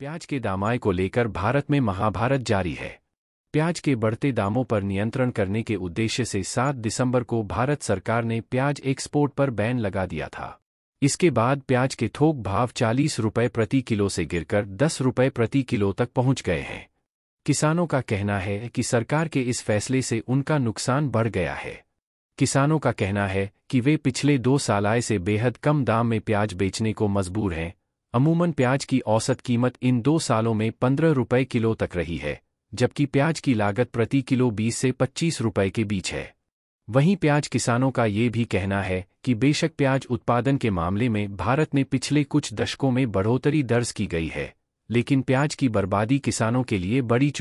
प्याज के दामाई को लेकर भारत में महाभारत जारी है प्याज के बढ़ते दामों पर नियंत्रण करने के उद्देश्य से 7 दिसंबर को भारत सरकार ने प्याज एक्सपोर्ट पर बैन लगा दिया था इसके बाद प्याज के थोक भाव चालीस रुपये प्रति किलो से गिरकर दस रुपये प्रति किलो तक पहुंच गए हैं किसानों का कहना है कि सरकार के इस फैसले से उनका नुकसान बढ़ गया है किसानों का कहना है कि वे पिछले दो साल से बेहद कम दाम में प्याज बेचने को मजबूर हैं अमूमन प्याज की औसत कीमत इन दो सालों में पंद्रह रुपये किलो तक रही है जबकि प्याज की लागत प्रति किलो बीस से पच्चीस रुपये के बीच है वहीं प्याज किसानों का ये भी कहना है कि बेशक प्याज उत्पादन के मामले में भारत ने पिछले कुछ दशकों में बढ़ोतरी दर्ज की गई है लेकिन प्याज की बर्बादी किसानों के लिए बड़ी